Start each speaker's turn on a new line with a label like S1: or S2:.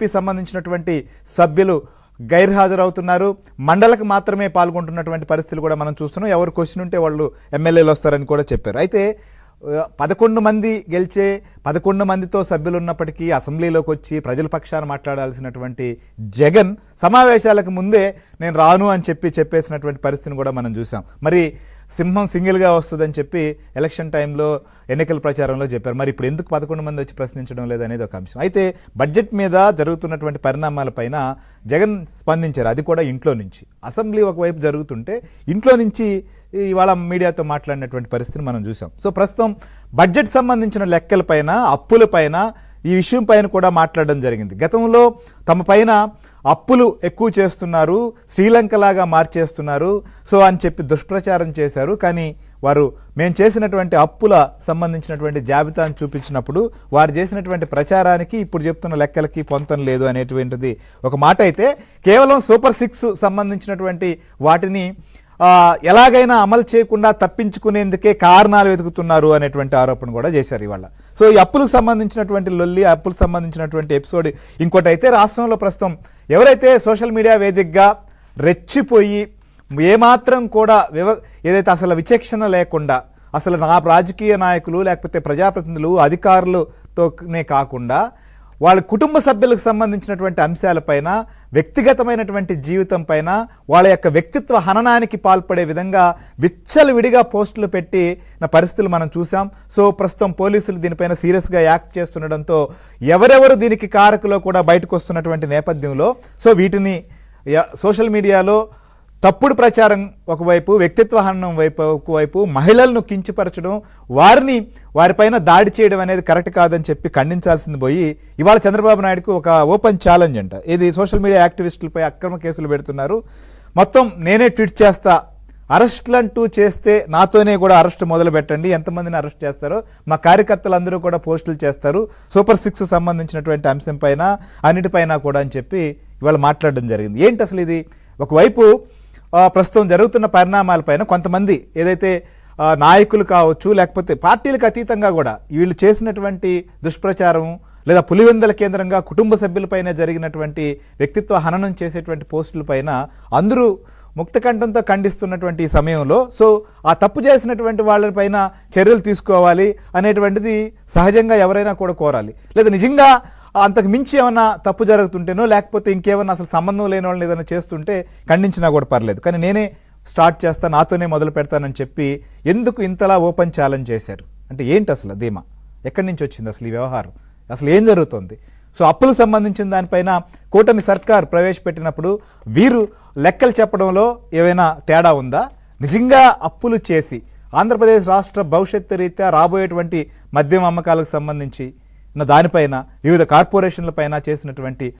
S1: P సంబంధించినటువంటి సభ్యులు గైర్హాజరవుతున్నారు మండలకు మాత్రమే పాల్గొంటున్నటువంటి పరిస్థితులు కూడా మనం చూస్తున్నాం ఎవరు క్వశ్చన్ ఉంటే వాళ్ళు ఎమ్మెల్యేలు వస్తారని కూడా చెప్పారు అయితే పదకొండు మంది గెలిచే పదకొండు మందితో సభ్యులు ఉన్నప్పటికీ అసెంబ్లీలోకి వచ్చి ప్రజల పక్షాన మాట్లాడాల్సినటువంటి జగన్ సమావేశాలకు ముందే నేను రాను అని చెప్పి చెప్పేసినటువంటి పరిస్థితిని కూడా మనం చూసాం మరి సింహం సింగిల్గా వస్తుందని చెప్పి ఎలక్షన్ టైంలో ఎన్నికల ప్రచారంలో చెప్పారు మరి ఇప్పుడు ఎందుకు పదకొండు మంది వచ్చి ప్రశ్నించడం లేదనేది ఒక అంశం అయితే బడ్జెట్ మీద జరుగుతున్నటువంటి పరిణామాలపైన జగన్ స్పందించారు అది కూడా ఇంట్లో నుంచి అసెంబ్లీ ఒకవైపు జరుగుతుంటే ఇంట్లో నుంచి ఇవాళ మీడియాతో మాట్లాడినటువంటి పరిస్థితిని మనం చూసాం సో ప్రస్తుతం బడ్జెట్ సంబంధించిన లెక్కలపైన అప్పులపైన ఈ విషయం పైన కూడా మాట్లాడడం జరిగింది గతంలో తమ పైన అప్పులు ఎక్కువ చేస్తున్నారు శ్రీలంకలాగా మార్చేస్తున్నారు సో అని చెప్పి దుష్ప్రచారం చేశారు కానీ వారు మేము చేసినటువంటి అప్పుల సంబంధించినటువంటి జాబితాను చూపించినప్పుడు వారు చేసినటువంటి ప్రచారానికి ఇప్పుడు చెప్తున్న లెక్కలకి పొంతం లేదు అనేటువంటిది ఒక మాట అయితే కేవలం సూపర్ సిక్స్ సంబంధించినటువంటి వాటిని ఎలాగైనా అమలు చేయకుండా తప్పించుకునేందుకే కారణాలు వెతుకుతున్నారు అనేటువంటి ఆరోపణ కూడా చేశారు ఇవాళ సో ఈ అప్పులకు సంబంధించినటువంటి లొల్లి అప్పులకు సంబంధించినటువంటి ఎపిసోడ్ ఇంకోటి అయితే రాష్ట్రంలో ప్రస్తుతం ఎవరైతే సోషల్ మీడియా వేదికగా రెచ్చిపోయి ఏమాత్రం కూడా వివ ఏదైతే అసలు విచక్షణ లేకుండా అసలు నా రాజకీయ నాయకులు లేకపోతే ప్రజాప్రతినిధులు అధికారులతోనే కాకుండా వాళ్ళ కుటుంబ సభ్యులకు సంబంధించినటువంటి అంశాలపైన వ్యక్తిగతమైనటువంటి జీవితం పైన వాళ్ళ యొక్క వ్యక్తిత్వ హననానికి పాల్పడే విధంగా విచ్చలవిడిగా పోస్టులు పెట్టి నా పరిస్థితులు మనం చూసాం సో ప్రస్తుతం పోలీసులు దీనిపైన సీరియస్గా యాక్ట్ చేస్తుండడంతో ఎవరెవరు దీనికి కారకులో కూడా బయటకు వస్తున్నటువంటి నేపథ్యంలో సో వీటిని సోషల్ మీడియాలో తప్పుడు ప్రచారం ఒకవైపు వ్యక్తిత్వ హనం వైపు ఒకవైపు మహిళలను కించపరచడం వారిని వారిపైన దాడి చేయడం అనేది కరెక్ట్ కాదని చెప్పి ఖండించాల్సింది పోయి ఇవాళ చంద్రబాబు నాయుడుకు ఒక ఓపెన్ ఛాలెంజ్ అంట ఇది సోషల్ మీడియా యాక్టివిస్టులపై అక్రమ కేసులు పెడుతున్నారు మొత్తం నేనే ట్వీట్ చేస్తా అరెస్టులంటూ చేస్తే నాతోనే కూడా అరెస్ట్ మొదలు పెట్టండి ఎంతమందిని అరెస్ట్ చేస్తారో మా కార్యకర్తలు అందరూ కూడా పోస్టులు చేస్తారు సూపర్ సిక్స్ సంబంధించినటువంటి అంశం పైన అన్నిటిపైన కూడా అని చెప్పి ఇవాళ మాట్లాడడం జరిగింది ఏంటి అసలు ఇది ఒకవైపు ప్రస్తుతం జరుగుతున్న పరిణామాలపైన కొంతమంది ఏదైతే నాయకులు కావచ్చు లేకపోతే పార్టీలకు అతీతంగా కూడా వీళ్ళు చేసినటువంటి దుష్ప్రచారం లేదా పులివెందల కేంద్రంగా కుటుంబ సభ్యులపైన జరిగినటువంటి వ్యక్తిత్వ హననం చేసేటువంటి పోస్టులపైన అందరూ ముక్తకంఠంతో ఖండిస్తున్నటువంటి ఈ సమయంలో సో ఆ తప్పు చేసినటువంటి వాళ్ళపైన చర్యలు తీసుకోవాలి అనేటువంటిది సహజంగా ఎవరైనా కూడా కోరాలి లేదా నిజంగా అంతకు మించి ఏమైనా తప్పు జరుగుతుంటేనో లేకపోతే ఇంకేమైనా అసలు సంబంధం లేని వాళ్ళని ఏదైనా చేస్తుంటే ఖండించినా కూడా పర్లేదు కానీ నేనే స్టార్ట్ చేస్తా నాతోనే మొదలు పెడతానని చెప్పి ఎందుకు ఇంతలా ఓపెన్ ఛాలెంజ్ చేశారు అంటే ఏంటి అసలు ధీమా ఎక్కడి నుంచి వచ్చింది అసలు ఈ వ్యవహారం అసలు ఏం జరుగుతుంది సో అప్పులకు సంబంధించిన దానిపైన కూటమి సర్కార్ ప్రవేశపెట్టినప్పుడు వీరు లెక్కలు చెప్పడంలో ఏవైనా తేడా ఉందా నిజంగా అప్పులు చేసి ఆంధ్రప్రదేశ్ రాష్ట్ర భవిష్యత్తు రీత్యా రాబోయేటువంటి మద్యం అమ్మకాలకు సంబంధించి దానిపైన వివిధ కార్పొరేషన్లపైన చేసినటువంటి